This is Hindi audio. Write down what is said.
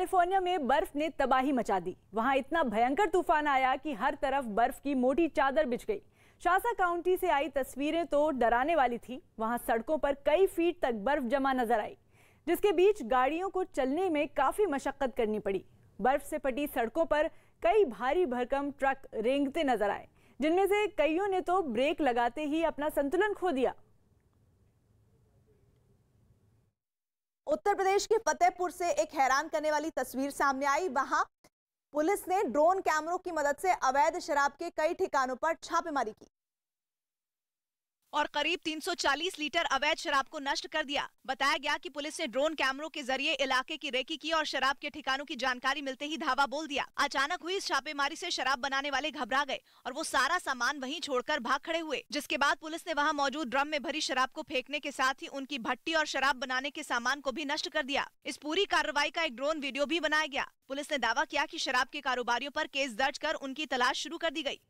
कैलिफोर्निया में बर्फ ने तबाही मचा दी वहां इतना भयंकर तूफान आया कि हर तरफ बर्फ की मोटी चादर बिछ गई शासा काउंटी से आई तस्वीरें तो डराने वाली थी वहां सड़कों पर कई फीट तक बर्फ जमा नजर आई जिसके बीच गाड़ियों को चलने में काफी मशक्कत करनी पड़ी बर्फ से पटी सड़कों पर कई भारी भरकम ट्रक रेंगते नजर आए जिनमें से कईयों ने तो ब्रेक लगाते ही अपना संतुलन खो दिया उत्तर प्रदेश के फतेहपुर से एक हैरान करने वाली तस्वीर सामने आई वहां पुलिस ने ड्रोन कैमरों की मदद से अवैध शराब के कई ठिकानों पर छापेमारी की और करीब 340 लीटर अवैध शराब को नष्ट कर दिया बताया गया कि पुलिस ने ड्रोन कैमरों के जरिए इलाके की रेकी की और शराब के ठिकानों की जानकारी मिलते ही धावा बोल दिया अचानक हुई इस छापेमारी से शराब बनाने वाले घबरा गए और वो सारा सामान वहीं छोड़कर भाग खड़े हुए जिसके बाद पुलिस ने वहाँ मौजूद ड्रम में भरी शराब को फेंकने के साथ ही उनकी भट्टी और शराब बनाने के सामान को भी नष्ट कर दिया इस पूरी कार्रवाई का एक ड्रोन वीडियो भी बनाया गया पुलिस ने दावा किया कि शराब के कारोबारियों आरोप केस दर्ज कर उनकी तलाश शुरू कर दी गयी